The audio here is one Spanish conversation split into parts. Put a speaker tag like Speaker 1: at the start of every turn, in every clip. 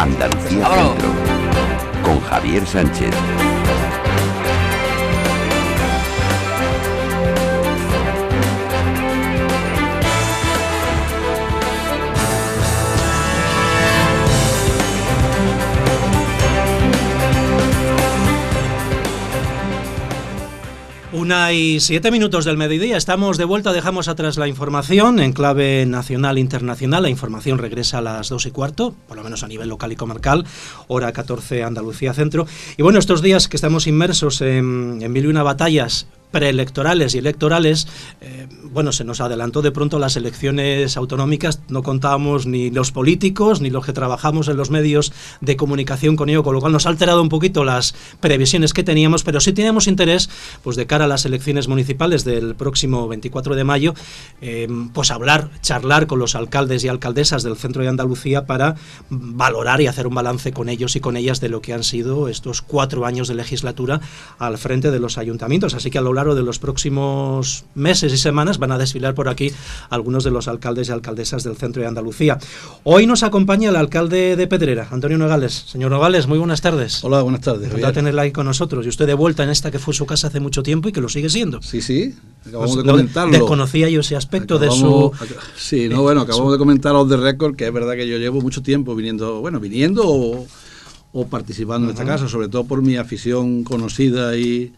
Speaker 1: Andalucía Centro. Con Javier Sánchez.
Speaker 2: y siete minutos del mediodía, estamos de vuelta, dejamos atrás la información en clave nacional e internacional. La información regresa a las dos y cuarto, por lo menos a nivel local y comarcal, hora 14 Andalucía Centro. Y bueno, estos días que estamos inmersos en, en mil una batallas preelectorales y electorales, eh, bueno, se nos adelantó de pronto las elecciones autonómicas, no contábamos ni los políticos ni los que trabajamos en los medios de comunicación con ello, con lo cual nos ha alterado un poquito las previsiones que teníamos, pero sí tenemos interés, pues de cara a las elecciones municipales del próximo 24 de mayo, eh, pues hablar, charlar con los alcaldes y alcaldesas del centro de Andalucía para valorar y hacer un balance con ellos y con ellas de lo que han sido estos cuatro años de legislatura al frente de los ayuntamientos. Así que a lo de los próximos meses y semanas van a desfilar por aquí algunos de los alcaldes y alcaldesas del centro de Andalucía. Hoy nos acompaña el alcalde de Pedrera, Antonio Nogales. Señor Nogales, muy buenas tardes. Hola, buenas tardes. Encantado tenerla ahí con nosotros. Y usted de vuelta en esta que fue su casa hace mucho tiempo y que lo sigue siendo. Sí, sí.
Speaker 1: Acabamos pues de comentarlo. Desconocía
Speaker 2: yo ese aspecto de su...
Speaker 1: Sí, no, eh, bueno, acabamos de comentar los de récord, que es verdad que yo llevo mucho tiempo viniendo, bueno, viniendo o, participando en esta casa, sobre todo por mi afición conocida y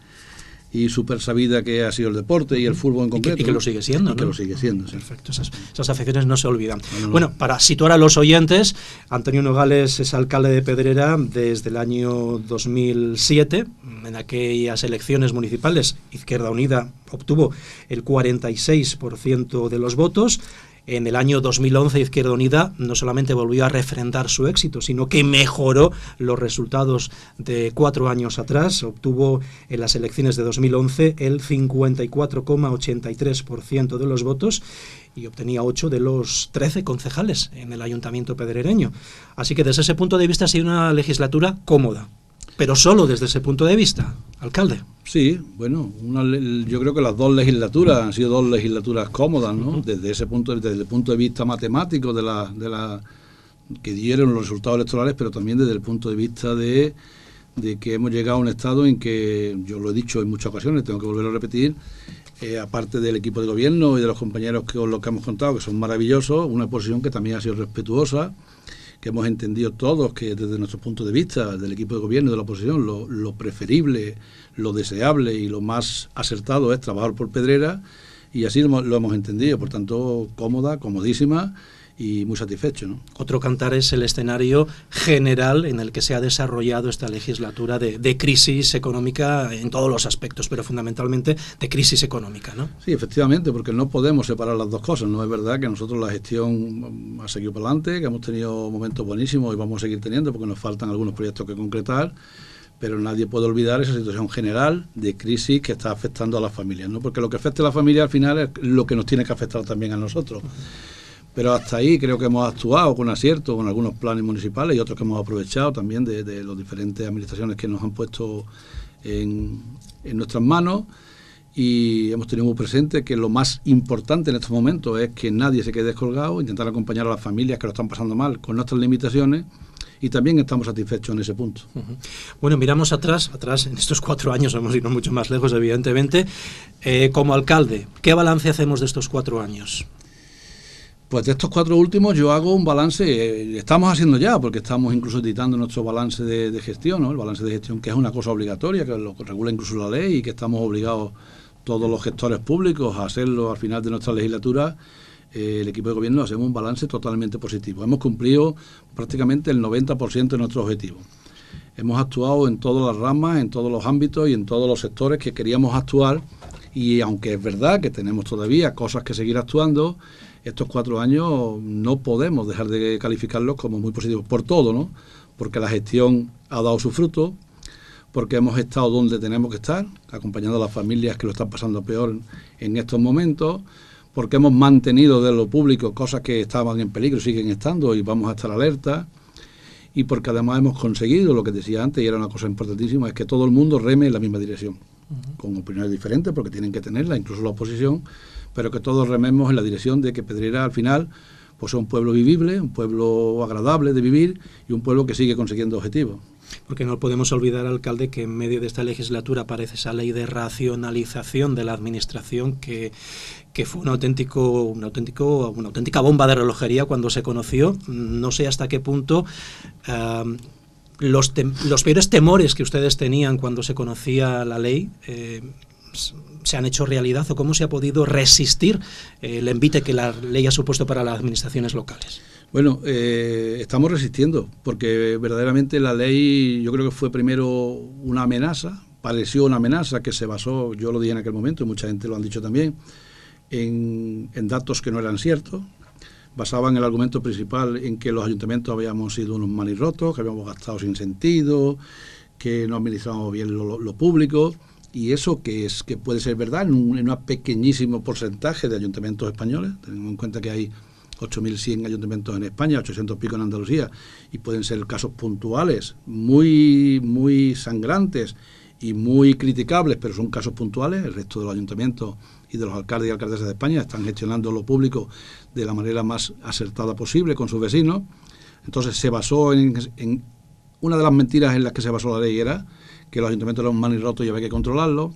Speaker 1: y súper sabida que ha sido el deporte y el fútbol en concreto. Y que, lo sigue siendo, que lo sigue siendo, sí. Perfecto,
Speaker 2: esas, esas, afecciones no se olvidan. Bueno, bueno, para situar a los oyentes, Antonio Nogales es alcalde de Pedrera desde el año 2007. En aquellas elecciones municipales, Izquierda Unida obtuvo el 46% de los votos en el año 2011 Izquierda Unida no solamente volvió a refrendar su éxito, sino que mejoró los resultados de cuatro años atrás. Obtuvo en las elecciones de 2011 el 54,83% de los votos y obtenía 8 de los 13 concejales en el Ayuntamiento pedrereño. Así que desde ese punto de vista ha sido una legislatura cómoda pero solo desde ese punto de vista, alcalde.
Speaker 1: Sí, bueno, yo creo que las dos legislaturas han sido dos legislaturas cómodas, ¿no? Desde ese punto, desde el punto de vista matemático de la, de la que dieron los resultados electorales, pero también desde el punto de vista de, que hemos llegado a un estado en que, yo lo he dicho en muchas ocasiones, tengo que volver a repetir, eh, aparte del equipo de gobierno y de los compañeros que, con los que hemos contado, que son maravillosos, una posición que también ha sido respetuosa que hemos entendido todos que desde nuestro punto de vista, del equipo de gobierno y de la oposición, lo, preferible, lo deseable y lo más acertado es trabajar por Pedrera y así lo, lo hemos entendido, por tanto, cómoda, comodísima y muy satisfecho. Otro cantar es el escenario
Speaker 2: general en el que se ha desarrollado esta legislatura de, crisis económica en todos los aspectos, pero fundamentalmente de crisis económica.
Speaker 1: ¿no? Sí, efectivamente, porque no podemos separar las dos cosas. No es verdad que nosotros la gestión ha seguido para adelante, que hemos tenido momentos buenísimos y vamos a seguir teniendo porque nos faltan algunos proyectos que concretar pero nadie puede olvidar esa situación general de crisis que está afectando a las familias, ¿no? Porque lo que afecta a la familia al final es lo que nos tiene que afectar también a nosotros. Pero hasta ahí creo que hemos actuado con acierto con algunos planes municipales y otros que hemos aprovechado también de, de las diferentes administraciones que nos han puesto en, nuestras manos y hemos tenido muy presente que lo más importante en estos momentos es que nadie se quede descolgado, intentar acompañar a las familias que lo están pasando mal con nuestras limitaciones y también estamos satisfechos en ese punto.
Speaker 2: Bueno, miramos atrás, atrás, en estos cuatro años hemos ido mucho más lejos, evidentemente. Eh, como alcalde, ¿qué balance hacemos de estos cuatro años?
Speaker 1: Pues de estos cuatro últimos yo hago un balance, eh, estamos haciendo ya, porque estamos incluso editando nuestro balance de, gestión, ¿no? el balance de gestión que es una cosa obligatoria, que lo regula incluso la ley y que estamos obligados todos los gestores públicos a hacerlo al final de nuestra legislatura eh, el equipo de gobierno hacemos un balance totalmente positivo. Hemos cumplido prácticamente el 90% de nuestro objetivo... Hemos actuado en todas las ramas, en todos los ámbitos y en todos los sectores que queríamos actuar. Y aunque es verdad que tenemos todavía cosas que seguir actuando, estos cuatro años no podemos dejar de calificarlos como muy positivos por todo, ¿no? Porque la gestión ha dado su fruto, porque hemos estado donde tenemos que estar, acompañando a las familias que lo están pasando peor en estos momentos, porque hemos mantenido de lo público cosas que estaban en peligro, siguen estando y vamos a estar alerta, y porque además hemos conseguido lo que decía antes, y era una cosa importantísima, es que todo el mundo reme en la misma dirección, con opiniones diferentes, porque tienen que tenerla, incluso la oposición, pero que todos rememos en la dirección de que Pedrera al final pues sea un pueblo vivible, un pueblo agradable de vivir y un pueblo que sigue consiguiendo objetivos.
Speaker 2: Porque no podemos olvidar, alcalde, que en medio de esta legislatura aparece esa ley de racionalización de la administración que, fue un auténtico, un auténtico, una auténtica bomba de relojería cuando se conoció. No sé hasta qué punto los, los peores temores que ustedes tenían cuando se conocía la ley eh, se han hecho realidad o cómo se ha podido resistir eh, el envite que la ley ha supuesto para las administraciones locales?
Speaker 1: Bueno, eh, estamos resistiendo, porque verdaderamente la ley yo creo que fue primero una amenaza, pareció una amenaza que se basó, yo lo dije en aquel momento y mucha gente lo han dicho también, en, datos que no eran ciertos, basaban el argumento principal en que los ayuntamientos habíamos sido unos manirrotos, que habíamos gastado sin sentido, que no administrábamos bien lo público. Y eso que es que puede ser verdad en un, pequeñísimo porcentaje de ayuntamientos españoles, teniendo en cuenta que hay 8.100 ayuntamientos en España, 800 pico en Andalucía, y pueden ser casos puntuales, muy, muy sangrantes y muy criticables, pero son casos puntuales. El resto de los ayuntamientos y de los alcaldes y alcaldesas de España están gestionando lo público de la manera más acertada posible con sus vecinos. Entonces se basó en una de las mentiras en las que se basó la ley era que los ayuntamientos eran mal y rotos y había que controlarlo...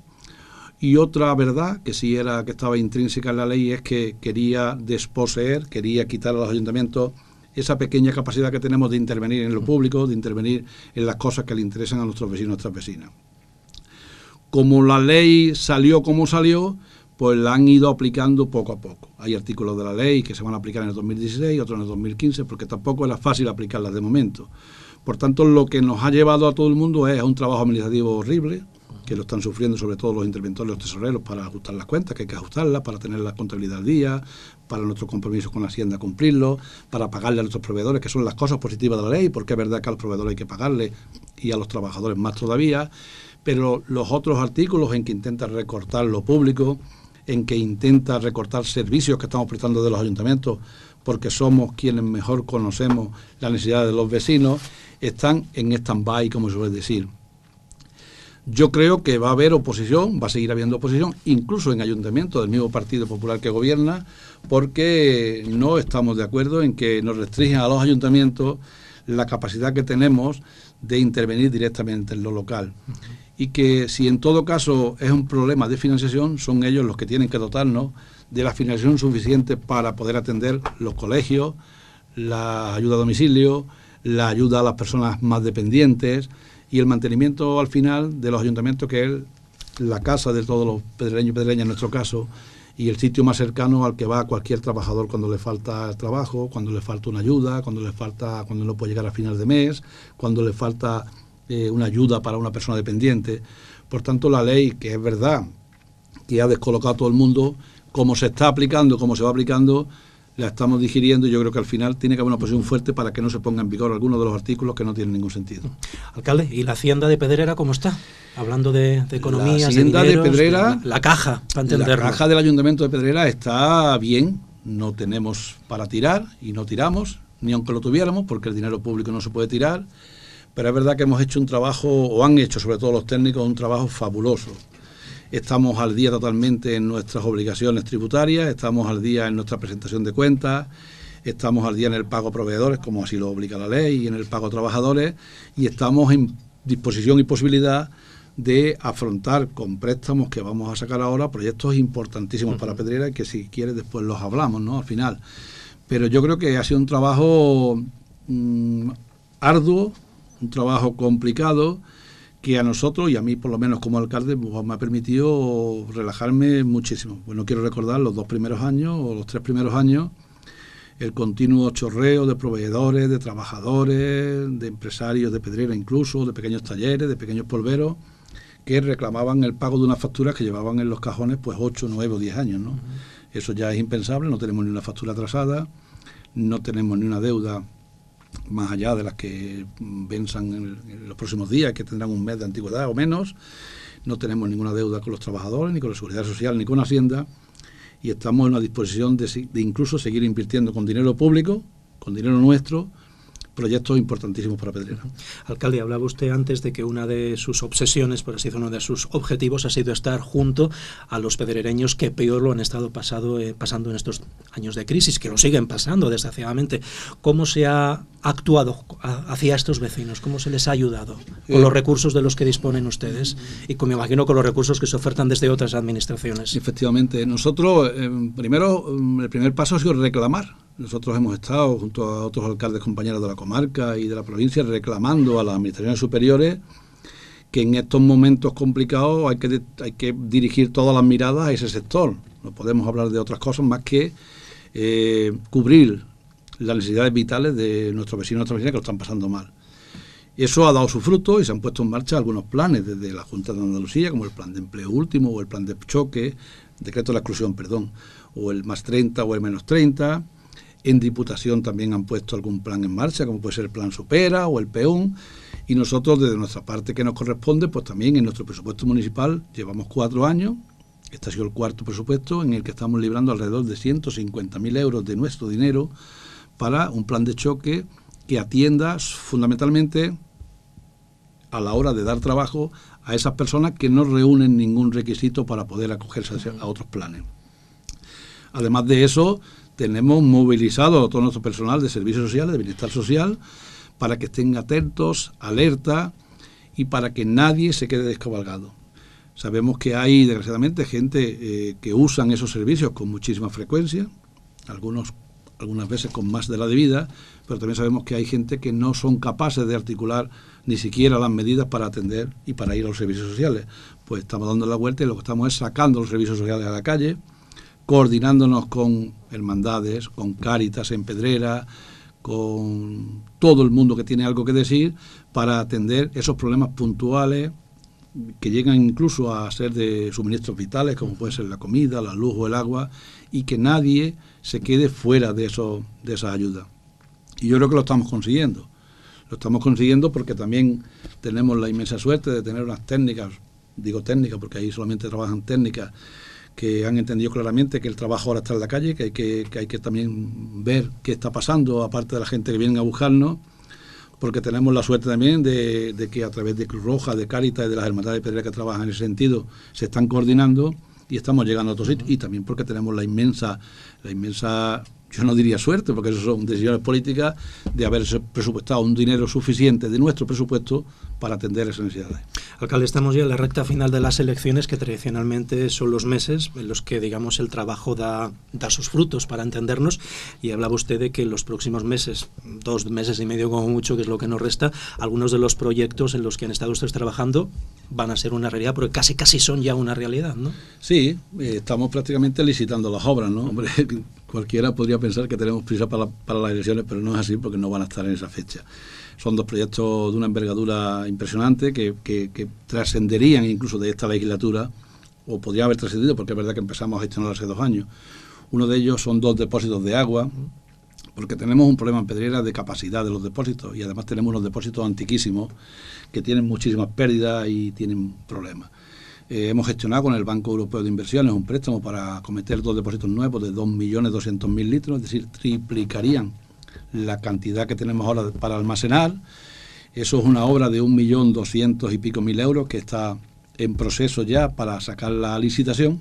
Speaker 1: Y otra verdad, que sí era que estaba intrínseca en la ley, es que quería desposeer, quería quitar a los ayuntamientos esa pequeña capacidad que tenemos de intervenir en lo mm. público, de intervenir en las cosas que le interesan a nuestros vecinos y nuestras vecinas. Como la ley salió como salió, pues la han ido aplicando poco a poco. Hay artículos de la ley que se van a aplicar en el 2016, otros en el 2015, porque tampoco era fácil aplicarlas de momento. Por tanto, lo que nos ha llevado a todo el mundo es a un trabajo administrativo horrible, que lo están sufriendo sobre todo los interventores, los tesoreros, para ajustar las cuentas, que hay que ajustarlas, para tener la contabilidad al día, para nuestro compromiso con la Hacienda cumplirlo, para pagarle a nuestros proveedores, que son las cosas positivas de la ley, porque es verdad que al proveedor hay que pagarle y a los trabajadores más todavía, pero los otros artículos en que intenta recortar lo público, en que intenta recortar servicios que estamos prestando de los ayuntamientos, porque somos quienes mejor conocemos las necesidades de los vecinos están en stand-by, como suele decir. Yo creo que va a haber oposición, va a seguir habiendo oposición, incluso en ayuntamientos del mismo Partido Popular que gobierna, porque no estamos de acuerdo en que nos restringen a los ayuntamientos la capacidad que tenemos de intervenir directamente en lo local. Y que si en todo caso es un problema de financiación, son ellos los que tienen que dotarnos de la financiación suficiente para poder atender los colegios, la ayuda a domicilio, la ayuda a las personas más dependientes y el mantenimiento al final de los ayuntamientos, que es la casa de todos los pedreños y pedreñas en nuestro caso, y el sitio más cercano al que va cualquier trabajador cuando le falta trabajo, cuando le falta una ayuda, cuando le falta, cuando no puede llegar a final de mes, cuando le falta eh, una ayuda para una persona dependiente. Por tanto, la ley, que es verdad, que ha descolocado a todo el mundo, como se está aplicando, como se va aplicando, la estamos digiriendo y yo creo que al final tiene que haber una posición fuerte para que no se ponga en vigor alguno de los artículos que no tienen ningún sentido.
Speaker 2: Alcalde, ¿y la hacienda de Pedrera cómo está? Hablando de, de economía, la hacienda de, Pedrera, la, caja, para entenderlo. La
Speaker 1: caja del ayuntamiento de Pedrera está bien, no tenemos para tirar y no tiramos, ni aunque lo tuviéramos, porque el dinero público no se puede tirar. Pero es verdad que hemos hecho un trabajo, o han hecho sobre todo los técnicos, un trabajo fabuloso estamos al día totalmente en nuestras obligaciones tributarias, estamos al día en nuestra presentación de cuentas, estamos al día en el pago proveedores, como así lo obliga la ley, y en el pago trabajadores, y estamos en disposición y posibilidad de afrontar con préstamos que vamos a sacar ahora proyectos importantísimos para Pedrera, que si quieres después los hablamos, ¿no? Al final. Pero yo creo que ha sido un trabajo mm, arduo, un trabajo complicado, a nosotros y a mí, por lo menos como alcalde, pues, me ha permitido relajarme muchísimo. Bueno, pues, quiero recordar los dos primeros años o los tres primeros años, el continuo chorreo de proveedores, de trabajadores, de empresarios de pedrera incluso, de pequeños talleres, de pequeños polveros, que reclamaban el pago de una factura que llevaban en los cajones pues 8, 9 o 10 años. ¿no? Eso ya es impensable, no tenemos ni una factura atrasada, no tenemos ni una deuda más allá de las que venzan mm, en, los próximos días, que tendrán un mes de antigüedad o menos. No tenemos ninguna deuda con los trabajadores, ni con la Seguridad Social, ni con Hacienda, y estamos en la disposición de incluso seguir invirtiendo con dinero público, con dinero nuestro, proyectos importantísimos para
Speaker 2: Pedrera. Alcalde, hablaba usted antes de que una de sus obsesiones, por así decirlo, uno de sus objetivos ha sido estar junto a los pedrereños que peor lo han estado pasado, eh, pasando en estos años de crisis, que lo siguen pasando desgraciadamente. ¿Cómo se ha actuado hacia estos vecinos? ¿Cómo se les ha ayudado? Con eh, los recursos de los que disponen ustedes y como me imagino con los recursos que
Speaker 1: se ofertan desde otras administraciones. Efectivamente, nosotros eh, primero mm, el primer paso ha sido reclamar nosotros hemos estado junto a otros alcaldes compañeros de la comarca y de la provincia reclamando a las administraciones superiores que en estos momentos complicados hay que, hay que dirigir todas las miradas a ese sector. No podemos hablar de otras cosas más que eh, cubrir las necesidades vitales de nuestros vecinos y nuestras vecinas que lo están pasando mal. Eso ha dado su fruto y se han puesto en marcha algunos planes desde la Junta de Andalucía, como el plan de empleo último o el plan de choque, decreto de la exclusión, perdón, o el más 30 o el menos 30 en Diputación también han puesto algún plan en marcha, como puede ser el Plan Supera o el Peón. Y nosotros, desde nuestra parte que nos corresponde, pues también en nuestro presupuesto municipal llevamos cuatro años. Este ha sido el cuarto presupuesto en el que estamos librando alrededor de 150.000 euros de nuestro dinero para un plan de choque que atienda fundamentalmente a la hora de dar trabajo a esas personas que no reúnen ningún requisito para poder acogerse a otros planes. Además de eso, tenemos movilizado a todo nuestro personal de servicios sociales, de bienestar social, para que estén atentos, alerta y para que nadie se quede descabalgado. Sabemos que hay, desgraciadamente, gente eh, que usan esos servicios con muchísima frecuencia, algunos, algunas veces con más de la debida, pero también sabemos que hay gente que no son capaces de articular ni siquiera las medidas para atender y para ir a los servicios sociales. Pues estamos dando la vuelta y lo que estamos es sacando los servicios sociales a la calle, coordinándonos con hermandades, con Cáritas en Pedrera, con todo el mundo que tiene algo que decir para atender esos problemas puntuales que llegan incluso a ser de suministros vitales, como puede ser la comida, la luz o el agua, y que nadie se quede fuera de, eso, de esa ayuda. Y yo creo que lo estamos consiguiendo. Lo estamos consiguiendo porque también tenemos la inmensa suerte de tener unas técnicas, digo técnicas porque ahí solamente trabajan técnicas, que han entendido claramente que el trabajo ahora está en la calle, que hay que, hay que también ver qué está pasando, aparte de la gente que viene a buscarnos, porque tenemos la suerte también de, que a través de Cruz Roja, de Cáritas y de las hermandades pedreras que trabajan en ese sentido, se están coordinando y estamos llegando a otros sitios, y también porque tenemos la inmensa, la inmensa yo no diría suerte, porque eso son decisiones políticas, de haber presupuestado un dinero suficiente de nuestro presupuesto para atender esas necesidades.
Speaker 2: Alcalde, estamos ya en la recta final de las elecciones, que tradicionalmente son los meses en los que, digamos, el trabajo da, sus frutos para entendernos. Y hablaba usted de que en los próximos meses, dos meses y medio como mucho, que es lo que nos resta, algunos de los proyectos en los que han estado ustedes trabajando van a ser una realidad, porque casi casi son ya una
Speaker 1: realidad, ¿no? Sí, eh, estamos prácticamente licitando las obras, ¿no? cualquiera podría pensar que tenemos prisa para, para las elecciones, pero no es así porque no van a estar en esa fecha. Son dos proyectos de una envergadura impresionante que, trascenderían incluso de esta legislatura, o podría haber trascendido, porque es verdad que empezamos a gestionar hace dos años. Uno de ellos son dos depósitos de agua, porque tenemos un problema en Pedrera de capacidad de los depósitos y además tenemos unos depósitos antiquísimos que tienen muchísimas pérdidas y tienen problemas. Eh, hemos gestionado con el Banco Europeo de Inversiones un préstamo para cometer dos depósitos nuevos de 2.200.000 litros, es decir, triplicarían la cantidad que tenemos ahora para almacenar. Eso es una obra de un millón doscientos y pico mil euros que está en proceso ya para sacar la licitación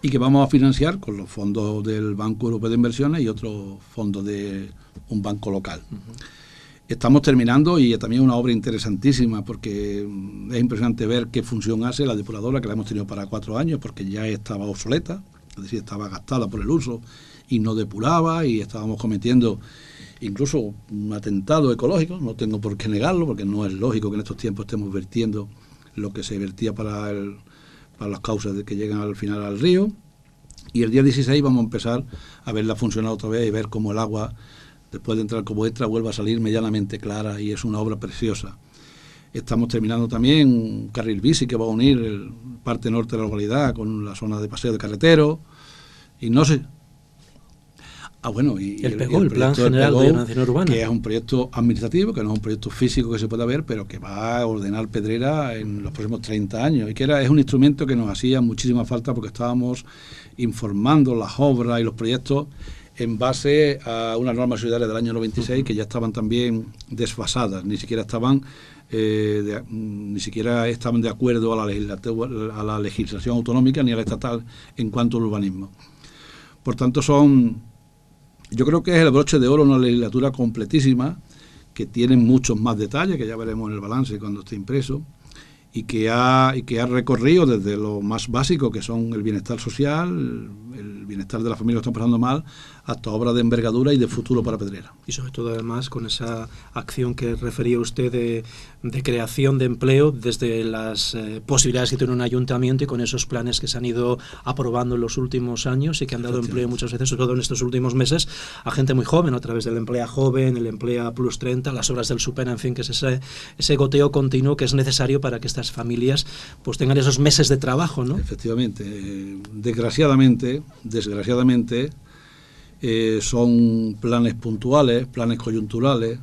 Speaker 1: y que vamos a financiar con los fondos del Banco Europeo de Inversiones y otros fondos de un banco local. Estamos terminando y también una obra interesantísima porque mm, es impresionante ver qué función hace la depuradora que la hemos tenido para cuatro años porque ya estaba obsoleta, es decir, estaba gastada por el uso y no depuraba y estábamos cometiendo incluso un atentado ecológico, no tengo por qué negarlo, porque no es lógico que en estos tiempos estemos vertiendo lo que se vertía para, para las causas de que llegan al final al río. Y el día 16 vamos a empezar a verla funcionar otra vez y ver cómo el agua, después de entrar como extra, vuelve a salir medianamente clara y es una obra preciosa. Estamos terminando también un carril bici que va a unir el parte norte de la localidad con la zona de paseo de carretero. Y no sé, Ah, bueno, y el, Plan General de Ordenación Urbana. Que es un proyecto administrativo, que no es un proyecto físico que se pueda ver, pero que va a ordenar Pedrera en los próximos 30 años. Y que era, es un instrumento que nos hacía muchísima falta porque estábamos informando las obras y los proyectos en base a unas normas ciudadanas del año 96 que ya estaban también desfasadas, ni siquiera estaban eh, de, ni siquiera estaban de acuerdo a la, a la legislación autonómica ni a la estatal en cuanto al urbanismo. Por tanto, son yo creo que es el broche de oro, una legislatura completísima, que tiene muchos más detalles, que ya veremos en el balance cuando esté impreso, y que ha, y que ha recorrido desde lo más básico, que son el bienestar social, el bienestar de la familia que están pasando mal, hasta obra de envergadura y de futuro para Pedrera.
Speaker 2: Y sobre todo además con esa acción que refería usted de, creación de empleo desde las eh, posibilidades que tiene un ayuntamiento y con esos planes que se han ido aprobando en los últimos años y que han dado empleo muchas veces, sobre todo en estos últimos meses, a gente muy joven a través del Emplea Joven, el Emplea Plus 30, las obras del super, en fin, que es ese, ese goteo continuo que es necesario para que estas familias pues tengan esos meses de
Speaker 1: trabajo, ¿no? Efectivamente. Eh, desgraciadamente, desgraciadamente, eh, son planes puntuales, planes coyunturales,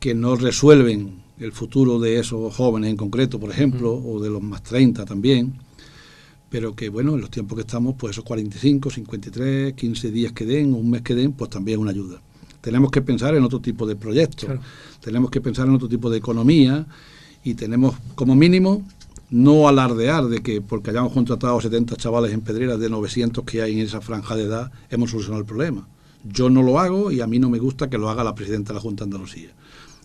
Speaker 1: que no resuelven el futuro de esos jóvenes en concreto, por ejemplo, o de los más 30 también, pero que, bueno, en los tiempos que estamos, pues esos 45, 53, 15 días que den, un mes que den, pues también una ayuda. Tenemos que pensar en otro tipo de proyectos, tenemos que pensar en otro tipo de economía y tenemos como mínimo no alardear de que porque hayamos contratado 70 chavales en Pedreras de 900 que hay en esa franja de edad, hemos solucionado el problema. Yo no lo hago y a mí no me gusta que lo haga la presidenta de la Junta de Andalucía.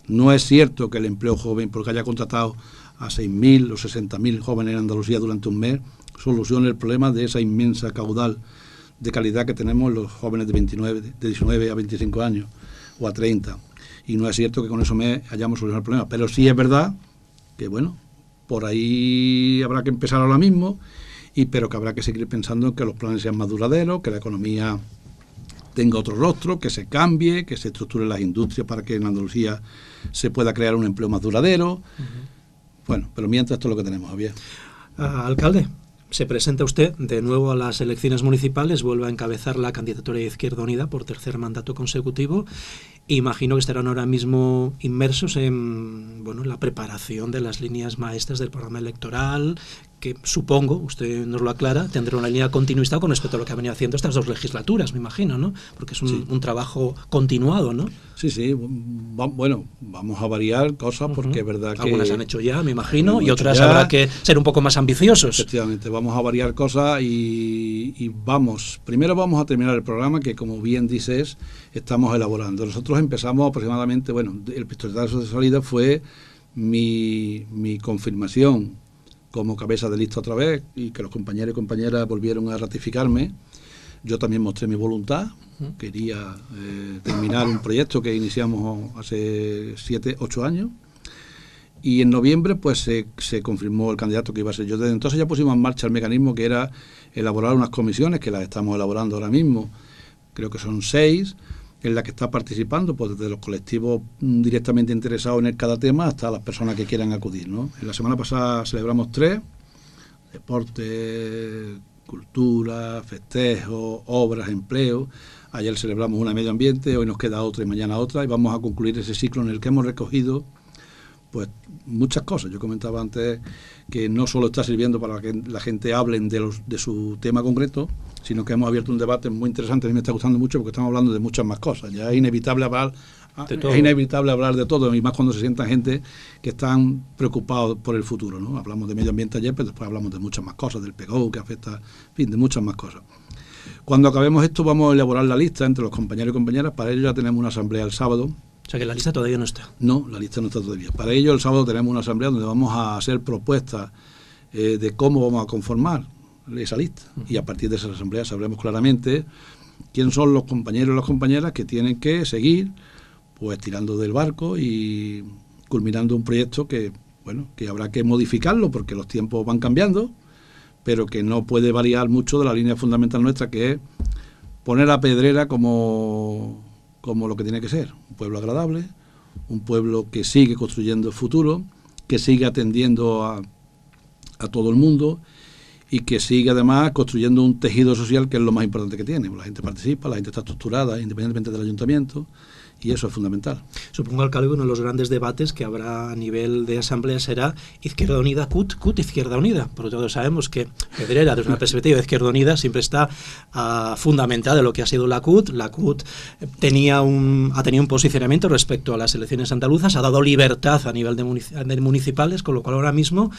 Speaker 1: No es cierto que el empleo joven, porque haya contratado a 6.000 o 60.000 jóvenes en Andalucía durante un mes, solucione el problema de esa inmensa caudal de calidad que tenemos los jóvenes de, 29, de 19 a 25 años o a 30. Y no es cierto que con eso me hayamos solucionado el problema, pero sí es verdad que, bueno, por ahí habrá que empezar ahora mismo, y pero que habrá que seguir pensando en que los planes sean más duraderos, que la economía tenga otro rostro, que se cambie, que se estructuren las industrias para que en Andalucía se pueda crear un empleo más duradero. Bueno, pero mientras esto es lo que tenemos, Javier.
Speaker 2: Ah, alcalde, se presenta usted de nuevo a las elecciones municipales, vuelve a encabezar la candidatura de Izquierda Unida por tercer mandato consecutivo Imagino que estarán ahora mismo inmersos en bueno, la preparación de las líneas maestras del programa electoral, que supongo, usted nos lo aclara, tendrá una línea continuista con respecto a lo que ha venido haciendo estas dos legislaturas, me imagino, ¿no? Porque es un, trabajo continuado, ¿no? Sí, sí. bueno, vamos a variar
Speaker 1: cosas porque es verdad que... Algunas han hecho ya, me imagino, y otras habrá que ser un poco más ambiciosos. Efectivamente, vamos a variar cosas y, vamos. Primero vamos a terminar el programa que, como bien dices, estamos elaborando. Nosotros empezamos aproximadamente, bueno, el pistoletazo de salida fue mi confirmación como cabeza de lista otra vez y que los compañeros y compañeras volvieron a ratificarme. Yo también mostré mi voluntad, quería eh, terminar un proyecto que iniciamos hace siete, ocho años. Y en noviembre pues se, se, confirmó el candidato que iba a ser yo. Desde entonces ya pusimos en marcha el mecanismo que era elaborar unas comisiones, que las estamos elaborando ahora mismo, creo que son seis, en la que está participando, pues desde los colectivos mm, directamente interesados en cada tema hasta las personas que quieran acudir. ¿no? En la semana pasada celebramos tres, deporte, cultura, festejo, obras, empleo. Ayer celebramos una medio ambiente, hoy nos queda otra y mañana otra y vamos a concluir ese ciclo en el que hemos recogido pues muchas cosas. Yo comentaba antes que no solo está sirviendo para que la gente hable de su tema concreto, sino que hemos abierto un debate muy interesante. A mí me está gustando mucho porque estamos hablando de muchas más cosas. Ya es inevitable hablar ah, es inevitable hablar de todo, y más cuando se sientan gente que están preocupados por el futuro. ¿no? Hablamos de medio ambiente ayer, pero después hablamos de muchas más cosas, del Pegou que afecta, en fin, de muchas más cosas. Cuando acabemos esto, vamos a elaborar la lista entre los compañeros y compañeras. Para ello, ya tenemos una asamblea el sábado. O sea que la lista todavía no está. No, la lista no está todavía. Para ello, el sábado tenemos una asamblea donde vamos a hacer propuestas eh, de cómo vamos a conformar esa lista. Y a partir de esa asamblea sabremos claramente quién son los compañeros y las compañeras que tienen que seguir pues tirando del barco y culminando un proyecto que bueno que habrá que modificarlo porque los tiempos van cambiando pero que no puede variar mucho de la línea fundamental nuestra que es poner a Pedrera como como lo que tiene que ser un pueblo agradable un pueblo que sigue construyendo el futuro que sigue atendiendo a, a todo el mundo y que sigue además construyendo un tejido social que es lo más importante que tiene. La gente participa, la gente está estructurada, independientemente del ayuntamiento, y eso es fundamental. Supongo, alcalde, uno de los grandes debates
Speaker 2: que habrá a nivel de asamblea será Izquierda Unida, CUT, CUT, Izquierda Unida. Por todos sabemos que Pedrera, desde una perspectiva de Izquierda Unida, siempre está uh, fundamentada en lo que ha sido la CUT. La CUT tenía un, ha tenido un posicionamiento respecto a las elecciones andaluzas, ha dado libertad a nivel de municipales, con lo cual ahora mismo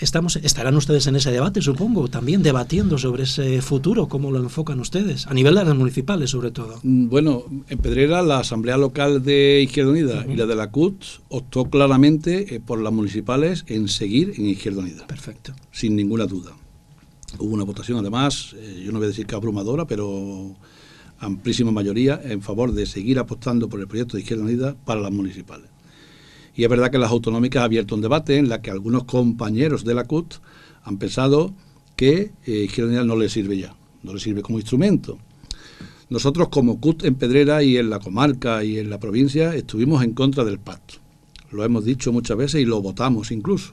Speaker 2: Estamos, estarán ustedes en ese debate, supongo, también debatiendo sobre ese futuro, cómo lo enfocan ustedes, a nivel de las municipales sobre todo.
Speaker 1: Mm, bueno, en Pedrera la Asamblea Local de Izquierda Unida y la de la CUT optó claramente eh, por las municipales en seguir en Izquierda Unida. Perfecto. Sin ninguna duda. Hubo una votación además, eh, yo no voy a decir que abrumadora, pero amplísima mayoría en favor de seguir apostando por el proyecto de Izquierda Unida para las municipales. Y es verdad que las autonómicas ha abierto un debate en la que algunos compañeros de la CUT han pensado que eh, Izquierda no le sirve ya, no le sirve como instrumento. Nosotros como CUT en Pedrera y en la comarca y en la provincia estuvimos en contra del pacto. Lo hemos dicho muchas veces y lo votamos incluso.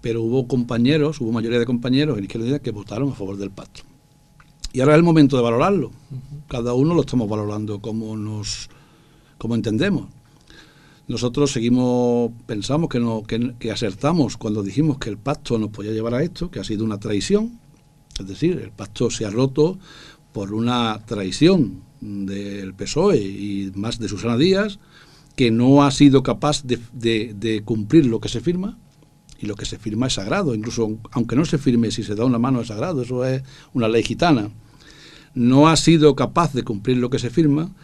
Speaker 1: Pero hubo compañeros, hubo mayoría de compañeros en Izquierda Unida que votaron a favor del pacto. Y ahora es el momento de valorarlo. Cada uno lo estamos valorando como nos como entendemos. Nosotros seguimos, pensamos que, no, que, acertamos cuando dijimos que el pacto nos podía llevar a esto, que ha sido una traición. Es decir, el pacto se ha roto por una traición del PSOE y más de Susana Díaz, que no ha sido capaz de, de cumplir lo que se firma. Y lo que se firma es sagrado, incluso aunque no se firme, si se da una mano es sagrado, eso es una ley gitana. No ha sido capaz de cumplir lo que se firma,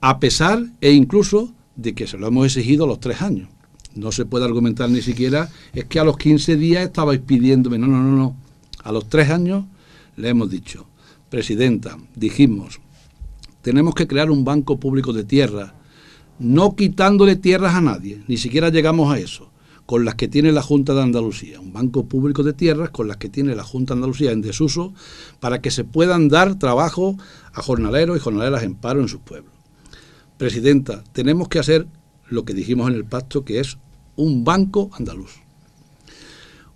Speaker 1: a pesar e incluso de que se lo hemos exigido a los tres años. No se puede argumentar ni siquiera, es que a los 15 días estabais pidiéndome, no, no, no, no. A los tres años le hemos dicho, Presidenta, dijimos, tenemos que crear un banco público de tierras, no quitándole tierras a nadie, ni siquiera llegamos a eso, con las que tiene la Junta de Andalucía, un banco público de tierras con las que tiene la Junta de Andalucía en desuso, para que se puedan dar trabajo a jornaleros y jornaleras en paro en sus pueblos. Presidenta, tenemos que hacer lo que dijimos en el pacto, que es un banco andaluz.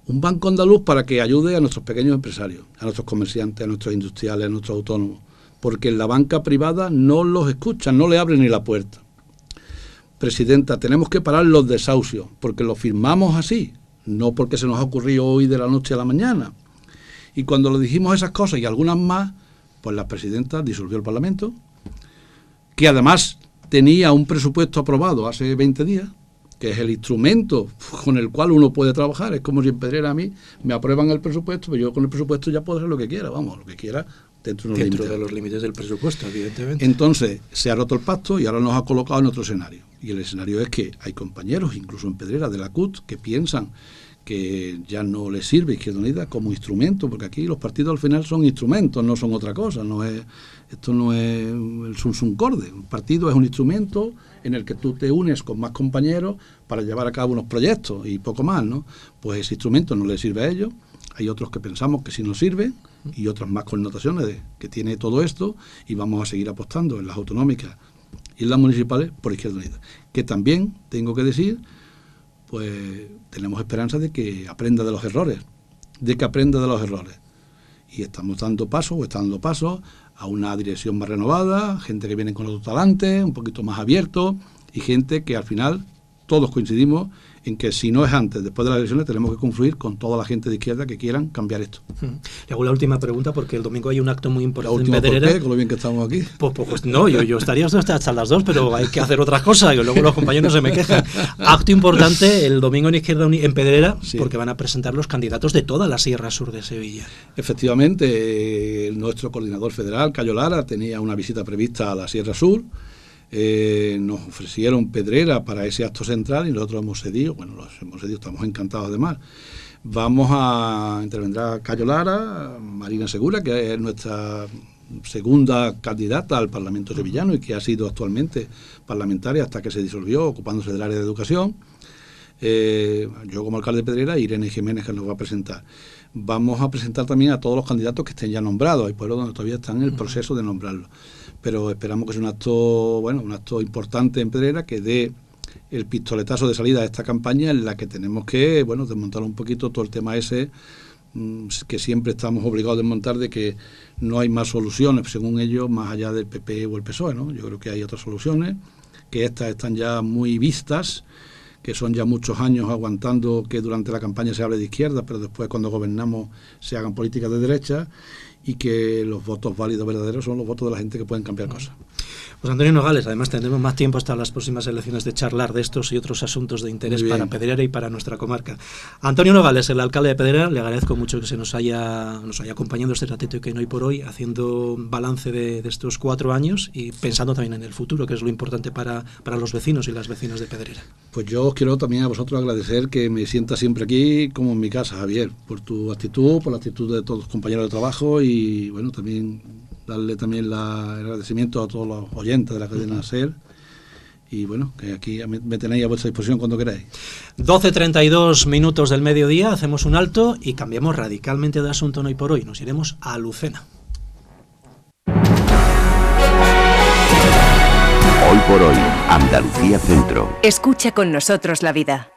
Speaker 1: Un banco andaluz para que ayude a nuestros pequeños empresarios, a nuestros comerciantes, a nuestros industriales, a nuestros autónomos, porque la banca privada no los escucha, no le abre ni la puerta. Presidenta, tenemos que parar los desahucios, porque los firmamos así, no porque se nos ha ocurrido hoy de la noche a la mañana. Y cuando le dijimos esas cosas y algunas más, pues la presidenta disolvió el Parlamento, que además tenía un presupuesto aprobado hace 20 días, que es el instrumento con el cual uno puede trabajar. Es como si en Pedrera a mí me aprueban el presupuesto, pero pues yo con el presupuesto ya puedo hacer lo que quiera, vamos, lo que quiera dentro, de, dentro de los límites del presupuesto, evidentemente. Entonces, se ha roto el pacto y ahora nos ha colocado en otro escenario. Y el escenario es que hay compañeros, incluso en Pedrera de la CUT, que piensan que ya no le sirve Izquierda Unida como instrumento, porque aquí los partidos al final son instrumentos, no son otra cosa, no es, esto no es el sunsun corde, un partido es un instrumento en el que tú te unes con más compañeros para llevar a cabo unos proyectos y poco más, ¿no? Pues ese instrumento no le sirve a ellos, hay otros que pensamos que sí nos sirve y otras más connotaciones de, que tiene todo esto y vamos a seguir apostando en las autonómicas y en las municipales por Izquierda Unida, que también tengo que decir pues tenemos esperanza de que aprenda de los errores, de que aprenda de los errores. Y estamos dando paso, o estando dando pasos, a una dirección más renovada, gente que viene con otro talante, un poquito más abierto, y gente que al final todos coincidimos en que si no es antes, después de las elecciones, tenemos que confluir con toda la gente de izquierda que quieran cambiar esto.
Speaker 2: Hmm. Le hago la última pregunta porque el domingo hay un acto muy importante última en Pedrera. Por qué, con
Speaker 1: lo bien que estamos aquí. Pues, pues, pues no, yo, estaría hasta las dos, pero hay que hacer otras cosas, y luego los compañeros se me quejan. Acto
Speaker 2: importante el domingo en Izquierda en Pedrera, porque van a presentar los candidatos de toda la Sierra Sur de
Speaker 1: Sevilla. Efectivamente, eh, nuestro coordinador federal, Cayo Lara, tenía una visita prevista a la Sierra Sur eh, nos ofrecieron Pedrera para ese acto central y nosotros hemos cedido, bueno, los hemos cedido, estamos encantados de más. Vamos a intervendrá Cayo Lara, Marina Segura, que es nuestra segunda candidata al Parlamento sevillano y que ha sido actualmente parlamentaria hasta que se disolvió, ocupándose del área de educación. Eh, yo como alcalde de Pedrera, Irene Jiménez que nos va a presentar vamos a presentar también a todos los candidatos que estén ya nombrados. Hay pueblos donde todavía están en el proceso de nombrarlos. Pero esperamos que sea un acto, bueno, un acto importante en Pedrera que dé el pistoletazo de salida a esta campaña en la que tenemos que, bueno, desmontar un poquito todo el tema ese mm, que siempre estamos obligados a desmontar de que no hay más soluciones, según ellos, más allá del PP e o el PSOE, Yo creo que hay otras soluciones, que estas están ya muy vistas que son ya muchos años aguantando que durante la campaña se hable de izquierda, pero después cuando gobernamos se hagan políticas de derecha y que los votos válidos verdaderos son los votos de la gente que pueden cambiar cosas.
Speaker 2: Pues Antonio Nogales, además tendremos más tiempo hasta las próximas elecciones de charlar de estos y otros asuntos de interés para Pedrera y para nuestra comarca. Antonio Nogales, el alcalde de Pedrera, le agradezco mucho que se nos haya, nos haya acompañado este ratito que no hoy por hoy, haciendo balance de, estos cuatro años y pensando también en el futuro, que es lo importante para, los vecinos y las vecinas de Pedrera.
Speaker 1: Pues yo quiero también a vosotros agradecer que me sienta siempre aquí como en mi casa, Javier, por tu actitud, por la actitud de todos los compañeros de trabajo y bueno, también darle también el agradecimiento a todos los oyentes de la cadena SER. Y bueno, que aquí me tenéis a vuestra disposición cuando queráis.
Speaker 2: 12.32 minutos del mediodía, hacemos un alto y cambiamos radicalmente de asunto hoy por hoy. Nos iremos a Lucena.
Speaker 1: Hoy por hoy, Andalucía Centro. Escucha con nosotros la vida.